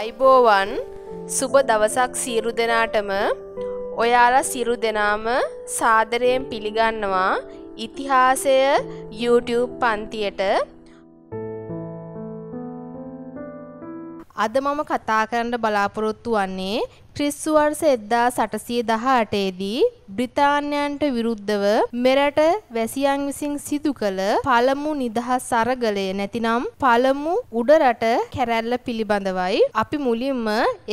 ආයිබෝවන් සුබ දවසක් සියලු දෙනාටම ඔයාලා සිරු දෙනාම සාදරයෙන් පිළිගන්නවා ඉතිහාසය YouTube පන්තියට අද මම කතා කරන්න බලාපොරොත්තු වන්නේ ක්‍රිස්තු වර්ෂ 1818 දී බ්‍රිතාන්‍යයන්ට විරුද්ධව මෙරට වැසියන් විසින් සිදු කළ පළමු නිදහස් සරගලය නැතිනම් පළමු උඩරට කැරැල්ල පිළිබඳවයි. අපි මුලින්ම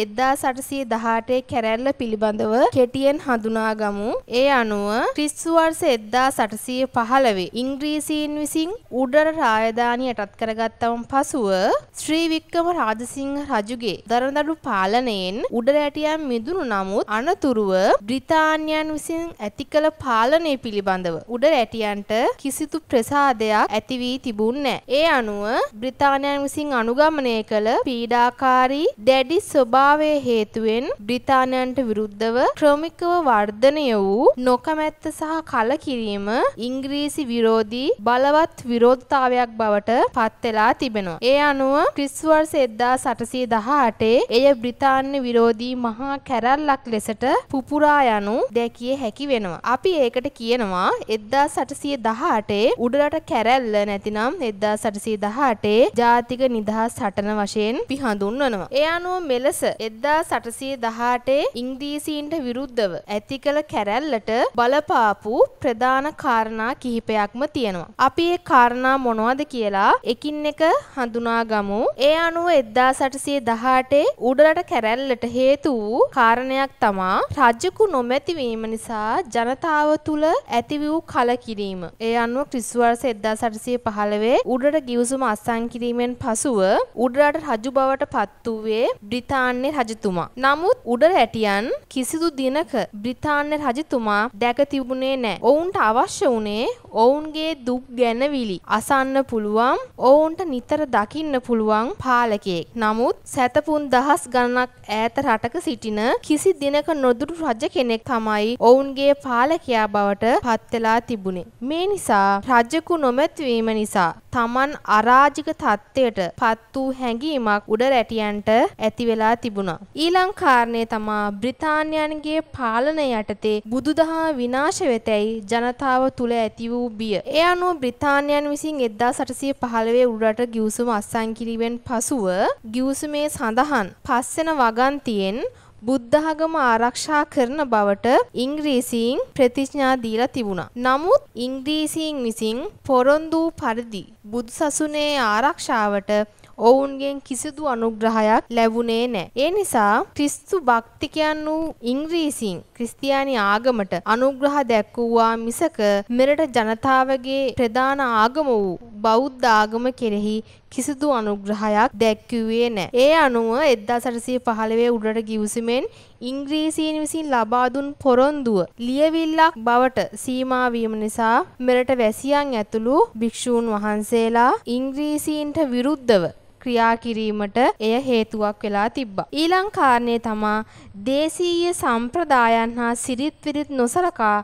එද්දා සටසය දහටේ කැරැල්ල පිළිබඳව කෙටියෙන් හඳුනාගමු. ඒ අනුව ක්‍රිස්වර්ස එද්දා සටසය පහළවේ ඉංග්‍රීසිීන් විසින් උඩර රායධානය යටත් කරගත්තවම් පසුව ශ්‍රීවික්කම රාජසිංහ රජුගේ දරදඩු පාලනයෙන් උඩරැටියන් මිදුණු නමුත් අනතුරුව බ්‍රිතාන්‍යයන් විසින් විසින් ඇති කළ පාලනය පිළිබඳව උඩ රැටියන්ට කිසිදු ප්‍රසාදයක් ඇති වී තිබුන්නේ ඒ අනුව බ්‍රිතාන්‍යයන් විසින් අනුගමනය කළ පීඩාකාරී දැඩි ස්වභාවය හේතුවෙන් බ්‍රිතාන්‍යයන්ට විරුද්ධව ක්‍රමිකව වර්ධනය වූ නොකමැත්ත සහ කලකිරීම ඉංග්‍රීසි විරෝධී බලවත් විරෝධතාවයක් බවට පත් වෙලා තිබෙනවා. ඒ අනුව ක්‍රිස් වර්ෂ 1818 එය බ්‍රිතාන්‍ය විරෝධී මහා කැරල්ලක් ලෙසට පුපුරා යනු දැකිය හැකි වෙනවා. අපි ඒකට කියනවා 1818 උඩරට කැරැල්ල නැතිනම් 1818 ජාතික නිදහස් සටන වශයෙන් අපි හඳුන්වනවා. ඒ අනුව මෙලෙස 1818 ඉංග්‍රීසීන්ට විරුද්ධව ඇති කළ කැරැල්ලට බලපාපු ප්‍රධාන කාරණා කිහිපයක්ම තියෙනවා. අපි ඒ කාරණා මොනවද කියලා එකින් එක හඳුනාගමු. ඒ අනුව 1818 උඩරට කැරැල්ලට හේතු වූ කාරණයක් තමා රජෙකු නොමැති වීම නිසා නිසා ජනතාව තුළ ඇති වූ කලකිරීම. ඒ අනුව ක්‍රිස්තු වර්ෂ 1815 උඩරට ගිවිසුම අත්සන් කිරීමෙන් පසුව උඩරට රජු බවට පත් වූයේ බ්‍රිතාන්‍ය රජතුමා. නමුත් උඩර ඇටියන් කිසිදු දිනක බ්‍රිතාන්‍ය රජතුමා දැක තිබුණේ නැහැ. ඔවුන්ට අවශ්‍ය වුණේ ඔවුන්ගේ දුක් ගැනවිලි අසන්න පුළුවන් ඔවුන්ට නිතර දකින්න පුළුවන් පාලකයෙක්. නමුත් සැතපුම් දහස් ගණනක් ඈත රටක සිටින කිසි දිනක නොදුටු රජ කෙනෙක් තමයි ඔවුන් ඔවුන්ගේ පාලකයා බවට පත්වෙලා තිබුණේ. මේ නිසා රජෙකු නොමැතිවීම නිසා තමන් අරාජික තත්ත්වයට පත් වූ හැඟීමක් උඩ රැටියන්ට ඇති වෙලා තිබුණා. ඊළං කාරණය තමා බ්‍රිතාන්‍යයන්ගේ පාලන යටතේ බුදුදහම විනාශ වෙතැයි ජනතාව තුළ ඇති වූ බිය. ඒ අනුව බ්‍රිතාන්‍යයන් විසින් 1815 උඩරට ගිවිසුම අත්සන් කිරීමෙන් පසුව ගිවිසුමේ සඳහන් පස්වෙන වගන්තියෙන් බුද්ධඝම ආරක්ෂා කරන බවට ඉංග්‍රීසීන් ප්‍රතිඥා දීලා තිබුණා. නමුත් ඉංග්‍රීසීන් විසින් පොරොන්දු පරිදි බුදුසසුනේ ආරක්ෂාවට ඔවුන්ගෙන් කිසිදු අනුග්‍රහයක් ලැබුණේ නැහැ. ඒ නිසා ක්‍රිස්තු භක්තිකයන් වූ ඉංග්‍රීසීන් ක්‍රිස්තියානි ආගමට අනුග්‍රහ දැක්වුවා මිසක මෙරට ජනතාවගේ ප්‍රධාන ආගම වූ බෞද්ධ ආගම කෙරෙහි කිසිදු අනුග්‍රහයක් දැක්වුවේ නෑ. ඒ අනුව 1815 උඩට ගිවිසුමෙන් ඉංග්‍රීසීන් විසින් ලබා දුන් පොරොන්දුව ලියවිල්ලක් බවට සීමා වීම නිසා මෙරට වැසියන් ඇතුළු භික්ෂූන් වහන්සේලා ඉංග්‍රීසීන්ට විරුද්ධව ක්‍රියා කිරීමට එය හේතුවක් වෙලා තිබ්බා. ඊළං කාරණේ තමා දේශීය සම්ප්‍රදායන් හා සිරිත් විරිත් නොසලකා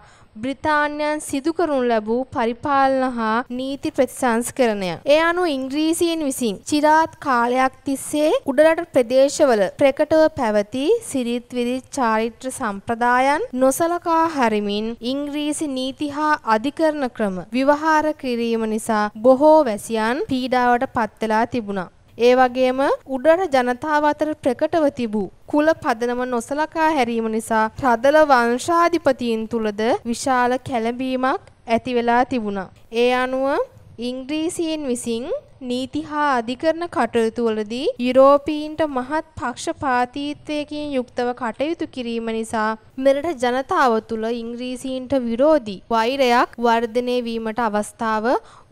බ්‍රිතාන්‍යයන් සිදුකරනු ලැබූ පරිපාලන හා නීති ප්‍රතිසංස්කරණය. එය අනුව ඉංග්‍රීසියෙන් විසින් චිරාත් කාලයක් තිස්සේ උඩරට ප්‍රදේශවල ප්‍රකටව පැවති සිරිත් විරිත් චාරිත්‍ර සම්ප්‍රදායන් නොසලකා හැරිමින් ඉංග්‍රීසි නීති හා අධිකරණ ක්‍රම විවහාර කිරීම නිසා බොහෝ වැසියන් පීඩාවට පත්වෙලා තිබුණා. ඒ වගේම උඩරට ජනතාව අතර ප්‍රකටව තිබූ කුල පදනම නොසලකා හැරීම නිසා රදල වංශාධිපතීන් තුලද විශාල කැළඹීමක් ඇති වෙලා තිබුණා. ඒ අනුව ඉංග්‍රීසීන් විසින් නීති හා අධිකරණ කටයුතුවලදී යුරෝපීන්ට මහත් පක්ෂපාතීත්වයකින් යුක්තව කටයුතු කිරීම නිසා මෙරට ජනතාව තුළ ඉංග්‍රීසීන්ට විරෝධී වෛරයක් වර්ධනය වීමට අවස්ථාව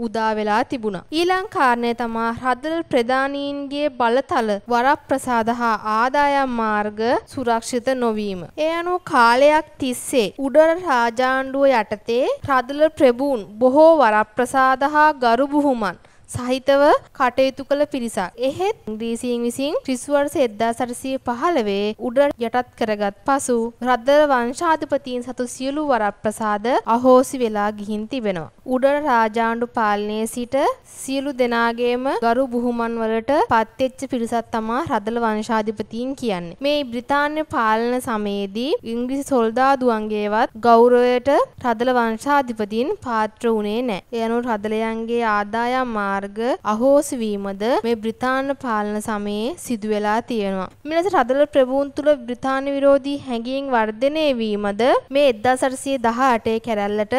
උදා වෙලා තිබුණා. ඊළං කාරණය තමා හදල් ප්‍රධානීන්ගේ බලතල වරප්‍රසාද හා ආදායම් මාර්ග සුරක්ෂිත නොවීම. ඒ අනුව කාලයක් තිස්සේ උඩර රාජාණ්ඩුව යටතේ රදල ප්‍රභූන් බොහෝ වරප්‍රසාද හා ගරු බුහුමන් සහිතව කටයුතු කළ පිරිසක්. එහෙත් ඉංග්‍රීසීන් විසින් ක්‍රිස්තු වර්ෂ 1815 උඩ යටත් කරගත් පසු රදර වංශාධිපතීන් සතු සියලු වරප්‍රසාද අහෝසි වෙලා ගිහින් තිබෙනවා. උඩර රාජාණ්ඩු පාලනයේ සිට සියලු දෙනාගේම ගරු බුහුමන් වලට පත්වෙච්ච පිරිසක් තමා රදල වංශාධිපතීන් කියන්නේ. මේ බ්‍රිතාන්‍ය පාලන සමයේදී ඉංග්‍රීසි සොල්දාදුවන්ගේවත් ගෞරවයට රදල වංශාධිපතීන් පාත්‍ර වුණේ නැහැ. එයනු රදලයන්ගේ ආදායම් මාර්ග මාර්ග අහෝසි වීමද මේ බ්‍රිතාන්‍ය පාලන සමයේ සිදු වෙලා තියෙනවා. මෙලෙස රදළ ප්‍රභූන් තුල බ්‍රිතාන්‍ය විරෝධී හැඟීම් වර්ධනය වීමද මේ 1818 කැරැල්ලට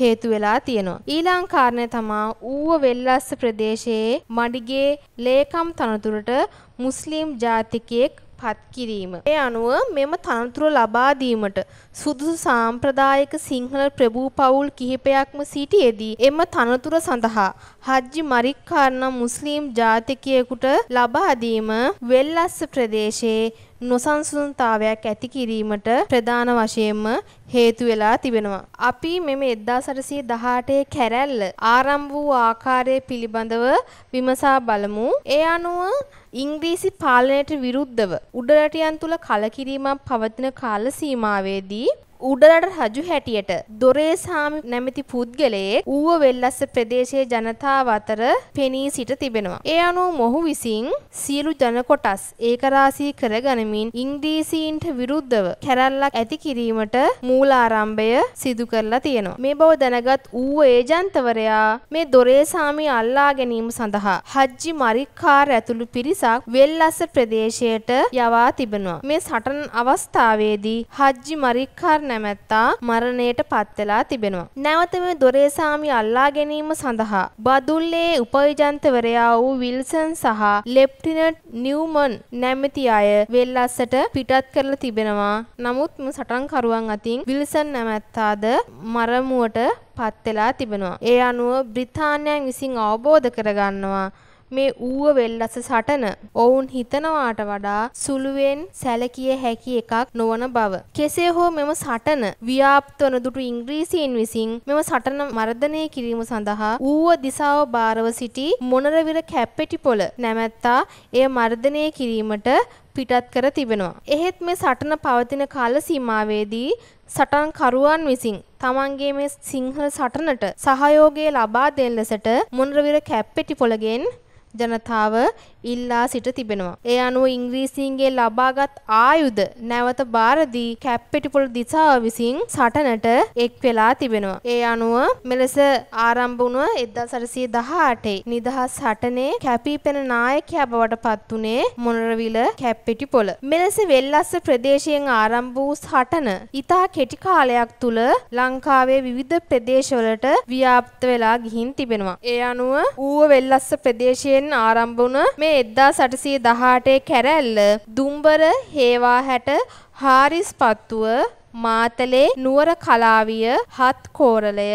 හේතු වෙලා තියෙනවා. ඊළඟ කාරණය තමා ඌව වෙල්ලස්ස ප්‍රදේශයේ මඩිගේ ලේකම් තනතුරට මුස්ලිම් ජාතිකයෙක් පත්කිරීම. ඒ අනුව මෙම තනතුර ලබාදීමට සුදුසු සාම්ප්‍රදායක සිංහල ප්‍රභූ පවුල් කිහිපයක්ම සිටියේදී එම තනතුර සඳහා හජ්ජි මරික්කාරන මුස්ලිම් ජාතිකයෙකුට ලබාදීම වෙල්ලස්ස ප්‍රදේශයේ නොසන්සුන්තාවයක් ඇති කිරීමට ප්‍රධාන වශයෙන්ම හේතු වෙලා තිබෙනවා. අපි මෙම 1818 කැරැල්ල ආරම්භ වූ ආකාරය පිළිබඳව විමසා බලමු. ඒ අනුව ඉංග්‍රීසි පාලනයට විරුද්ධව උඩරටියන් තුළ කලකිරීමක් පවතින කාල සීමාවේදී උඩරට රජු හැටියට දොරේසාමි නැමැති පුද්ගලයේ ඌව වෙල්ලස්ස ප්‍රදේශයේ ජනතාව අතර පෙනී සිට තිබෙනවා. ඒ අනුව මොහු විසින් සියලු ජන කොටස් ඒකරාශී කර ගනිමින් ඉංග්‍රීසීන්ට විරුද්ධව කැරැල්ලක් ඇති කිරීමට මූලාරම්භය සිදු කරලා තියෙනවා. මේ බව දැනගත් ඌව ඒජන්තවරයා මේ දොරේසාමි අල්ලා ගැනීම සඳහා හජ්ජි මරික්කාර ඇතුළු පිරිසක් වෙල්ලස්ස ප්‍රදේශයට යවා තිබෙනවා. මේ සටන් අවස්ථාවේදී හජ්ජි මරික්කාර නැමැත්තා මරණයට පත් වෙලා තිබෙනවා. නැවත මේ දොරේසාමි අල්ලා ගැනීම සඳහා බදුල්ලේ උපවිජන්තවරයා වූ විල්සන් සහ ලෙප්ටිනට් නිව්මන් නැමැති අය වෙල්ලස්සට පිටත් කරලා තිබෙනවා. නමුත් සටන්කරුවන් අතින් විල්සන් නැමැත්තාද මරමුවට පත් වෙලා තිබෙනවා. ඒ අනුව බ්‍රිතාන්‍යයන් විසින් අවබෝධ කරගන්නවා මේ ඌව වෙල්ලස සටන ඔවුන් හිතනවාට වඩා සුළුවෙන් සැලකිය හැකි එකක් නොවන බව. කෙසේ හෝ මෙම සටන ව්‍යාප්ත වන දුටු ඉංග්‍රීසියෙන් විසින් මෙම සටන මර්ධනය කිරීම සඳහා ඌව දිසාව භාරව සිටි මොනරවිර කැප්පෙටි පොළ නැමැත්තා එය මර්ධනය කිරීමට පිටත් කර තිබෙනවා. එහෙත් මේ සටන පවතින කාල සීමාවේදී සටන්කරුවන් විසින් තමන්ගේ මේ සිංහල සටනට සහයෝගය ලබා දෙන ලෙසට මොනරවිර කැප්පෙටි පොළගෙන් ජනතාව ඉල්ලා සිට තිබෙනවා. ඒ අනුව ඉංග්‍රීසීන්ගේ ලබාගත් ආයුධ නැවත බාරදී කැප්පෙටිපොළ දිසාව විසින් සටනට එක් වෙලා තිබෙනවා. ඒ අනුව මෙලෙස ආරම්භ වුණ 1918 නිදහස් හටනේ කැපිපෙන නායකයා බවට පත් වුණේ මොනරවිල කැප්පෙටිපොළ. මෙලෙස වෙල්ලස්ස ප්‍රදේශයෙන් ආරම්භ වූ සටන ඉතා කෙටි කාලයක් තුල ලංකාවේ විවිධ ප්‍රදේශවලට ව්‍යාප්ත වෙලා ගිහින් තිබෙනවා. ඒ අනුව ඌව වෙල්ලස්ස ප්‍රදේශයේ වෙන්න ආරම්භ වුණ මේ 1818 කැරැල්ල දුම්බර හේවා හැට හාරිස් පත්තුව මාතලේ නුවර කලාවිය හත් කෝරලය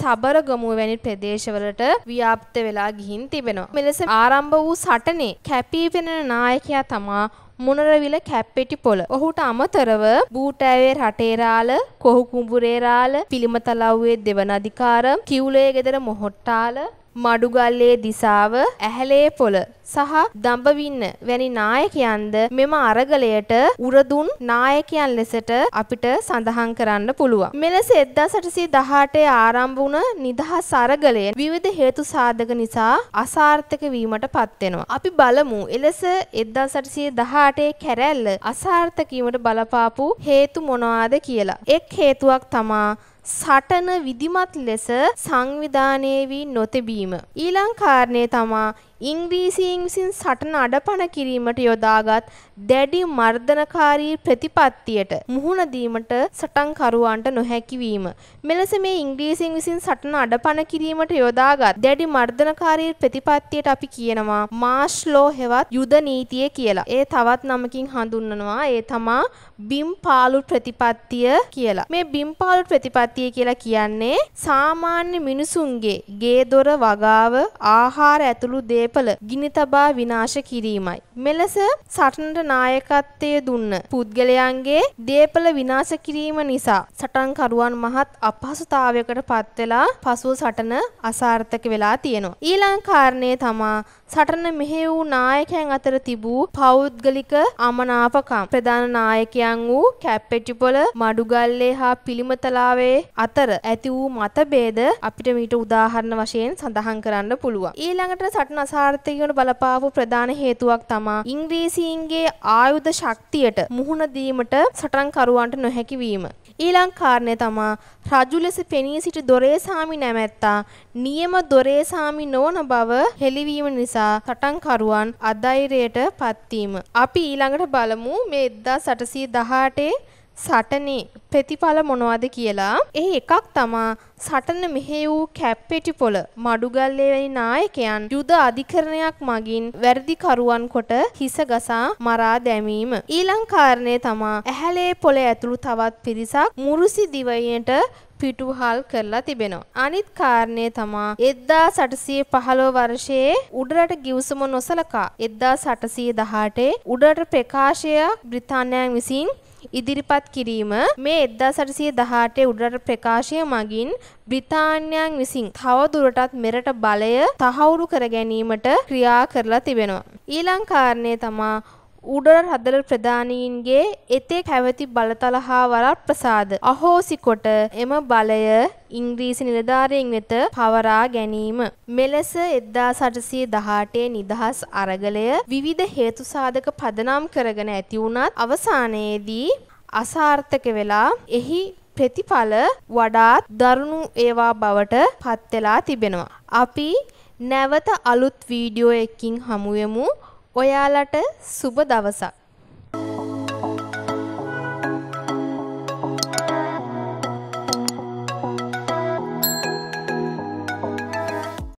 සබරගමුව වැනි ප්‍රදේශවලට ව්‍යාප්ත වෙලා ගිහින් තිබෙනවා. මෙලෙස ආරම්භ වූ සටනේ කැපී පෙනෙන නායකයා තමා මුණරවිල කැප්පෙටි පොළ. ඔහුට අමතරව බූටෑවේ රටේරාල, කොහු කුඹුරේරාල, පිළිමතලව්වේ දෙවන අධිකාර, කිවුලේ ගෙදර මොහොට්ටාල, මඩුගල්ලේ දිසාව, ඇහැලේ පොළ සහ දඹවින්න වැනි නායකයන්ද මෙම අරගලයට උරදුන් නායකයන් ලෙසට අපිට සඳහන් කරන්න පුළුවන්. මෙලෙස 1818 ආරම්භ වුණ නිදහස් අරගලය විවිධ හේතු සාධක නිසා අසාර්ථක වීමට පත් වෙනවා. අපි බලමු එලෙස 1818 කැරැල්ල අසාර්ථක වීමට බලපාපු හේතු මොනවාද කියලා. එක් හේතුවක් තමා සටන විධිමත් ලෙස සංවිධානය වී නොතිබීම. ඊළං කාරණය තමා ඉංග්‍රීසීන් විසින් සටන අඩපණ කිරීමට යොදාගත් දැඩි මර්ධනකාරී ප්‍රතිපත්තියට මුහුණ දීමට සටන්කරුවන්ට නොහැකි වීම. මෙලෙස මේ ඉංග්‍රීසීන් විසින් සටන අඩපණ කිරීමට යොදාගත් දැඩි මර්ධනකාරී ප්‍රතිපත්තියට අපි කියනවා මාස්ලෝ හෙවත් යුද නීතිය කියලා. ඒ තවත් නමකින් හඳුන්වනවා. ඒ තමා බිම්පාලු ප්‍රතිපත්තිය කියලා. මේ බිම්පාලු ප්‍රතිපත්තිය කියලා කියන්නේ සාමාන්‍ය මිනිසුන්ගේ ගේ දොර වගාව ආහාර ඇතුළු දේ දේපල ගිනි තබා විනාශ කිරීමයි. මෙලෙස සටනට නායකත්වය දුන්න පුද්ගලයන්ගේ දේපල විනාශ කිරීම නිසා සටන්කරුවන් මහත් අපහසුතාවයකට පත්වෙලා පසුව සටන අසාර්ථක වෙලා තියෙනවා. ඊළං කාරණය තමා සටන මෙහෙ වූ නායකයන් අතර තිබූ පෞද්ගලික අමනාපකම් ප්‍රධාන නායකයන් වූ කැප්පෙටිපොල මඩුගල්ලේ හා පිළිමතලාවේ අතර ඇති වූ මතභේද අපිට මීට උදාහරණ වශයෙන් සඳහන් කරන්න පුළුවන්. ඊළඟට සටන අසාර්ථක යථාර්ථයට බලපාපු ප්‍රධාන හේතුවක් තමා ඉංග්‍රීසීන්ගේ ආයුධ ශක්තියට මුහුණ දීමට සටන්කරුවන්ට නොහැකි වීම. ඊළං කාරණය තමා රජු ලෙස පෙනී සිටි දොරේසාමි නැමැත්තා නියම දොරේසාමි නොවන බව හෙළිවීම නිසා සටන්කරුවන් අධෛරයට පත්වීම. අපි ඊළඟට බලමු මේ 1818 සටනේ ප්‍රතිඵල මොනවද කියලා. ඒ එකක් තමා සටන මෙහෙයූ කැප්පෙටි පොළ මඩුගල්ලේ නායකයන් යුද අධිකරණයක් මගින් වැරදිකරුවන් කොට හිස ගසා මරා දැමීම. ඊළං කාරණය තමා ඇහැලේ පොළ ඇතුළු තවත් පිරිසක් මුරුසි දිවයිනට පිටුහල් කරලා තිබෙනවා. අනිත් කාරණය තමා එද්දා සටසය පහළෝ වර්ෂයේ උඩරට ගිවසම නොසලකා එද්දා සටසය දහටේ උඩට ප්‍රකාශයක් බ්‍රිතාන්යන් විසින් ඉදිරිපත් කිරීම මේ 1818 උඩරට ප්‍රකාශය මගින් බ්‍රිතාන්‍යයන් විසින් තවදුරටත් මෙරට බලය තහවුරු කර ගැනීමට ක්‍රියා කරලා තිබෙනවා. ඊළං කාරණය තමා උඩර හදල ප්‍රධානීන්ගේ එතෙක් හැවති බලතල හා වරක් ප්‍රසාද. අහෝසිකොට එම බලය ඉංග්‍රීසි නිලධාරයෙන් වෙත පවරා ගැනීම. මෙලෙස එද්දා සටසය දහටේ නිදහස් අරගලය විවිධ හේතුසාධක පදනම් කරගෙන ඇති වුණත් අවසානයේදී අසාර්ථක වෙලා එහි ප්‍රතිඵල වඩාත් දරුණු ඒවා බවට පත්වෙලා තිබෙනවා. අපි නැවත අලුත් වීඩියෝ එකින් හමුුවමු ඔයාලට සුබ දවසක්